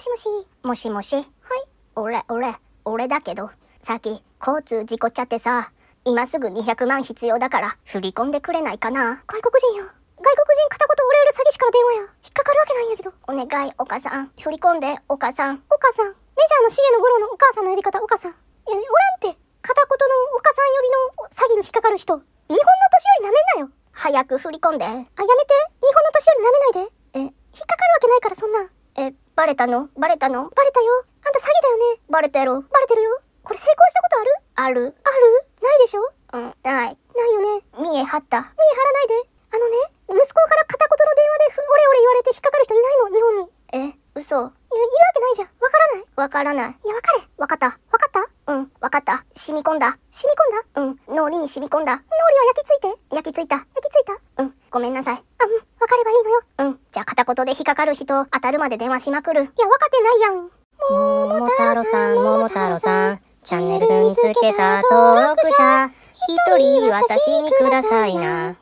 しもし。もしもし。はい。俺、俺、俺だけど、さっき、交通事故っちゃってさ、今すぐ200万必要だから、振り込んでくれないかな。外国人や。外国人片言俺より詐欺師から電話や。引っかかるわけないんやけど。お願い、お母さん。振り込んで、お母さん。お母さん。メジャーの重野五郎のお母さんの呼び方、お母さん。え、おらんって。片言のお母さん呼びの詐欺に引っかかる人。日本の年寄り舐めんなよ。早く振り込んで。あ、やめて。日本の年寄り舐めないで。え、引っかかるわけないからそんな。え、バレたのバレたのバレたよあんた詐欺だよねバレたやろバレてるよこれ成功したことあるあるあるないでしょうん、ない。ないよね。見え張った。見え張らないで。あのね、息子から片言の電話でふ、オレオレ言われて引っかかる人いないの、日本に。え、嘘いるわけないじゃん。わからない。わからない。いや、わかれ。わかった。わかったうん、わかった。染み込んだ。染み込んだうん、脳裏に染み込んだ。脳裏は焼き付いて。焼き付いた。焼き付いた。うん、ごめんなさい。あ、うん、わかればいい。片言で引っかかる人、当たるまで電話しまくる。いや、分かってないやん。桃太郎さん、桃太郎さん、チャンネルにつけた登録者、一人私にくださいな。